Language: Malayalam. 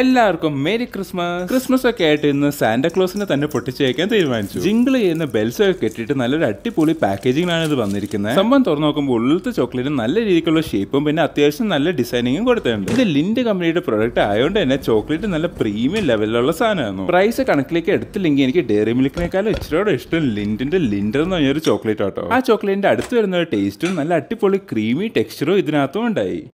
എല്ലാവർക്കും മേരി ക്രിസ്മസ് ക്രിസ്മസ് ഒക്കെ ആയിട്ട് ഇന്ന് ക്ലോസിനെ തന്നെ പൊട്ടിച്ചേക്കാൻ തീരുമാനിച്ചു ജിംഗിൾ ചെയ്യുന്ന ബെൽസ് ഒക്കെ കെട്ടിയിട്ട് നല്ലൊരു അടിപൊളി പാക്കേജിങ്ങിലാണ് ഇത് വന്നിരിക്കുന്നത് സംഭവം തുറന്നു നോക്കുമ്പോൾ ഉള്ളിലത്തെ ചോക്ലേറ്റ് നല്ല രീതിക്കുള്ള ഷേപ്പും പിന്നെ അത്യാവശ്യം നല്ല ഡിസൈനിങ്ങും കൊടുത്തിട്ടുണ്ട് ഇത് ലിൻഡ് കമ്പനിയുടെ പ്രൊഡക്റ്റ് ആയതുകൊണ്ട് തന്നെ ചോക്ലേറ്റ് നല്ല പ്രീമിയം ലെവലിലുള്ള സാധനമായിരുന്നു പ്രൈസ് കണക്കിലേക്ക് എടുത്തില്ലെങ്കിൽ എനിക്ക് ഡെയറി മിൽക്കിനേക്കാളും ഇച്ചിരിയോടെ ഇഷ്ടം ലിൻഡിന്റെ ലിൻഡർ എന്ന് പറഞ്ഞൊരു ചോക്ലേറ്റ് ആട്ടോ ആ ചോക്ലേറ്റിന്റെ അടുത്ത് വരുന്ന ടേസ്റ്റും നല്ല അടിപൊളി ക്രീമി ടെക്സ്ചറും ഇതിനകത്തും ഉണ്ടായി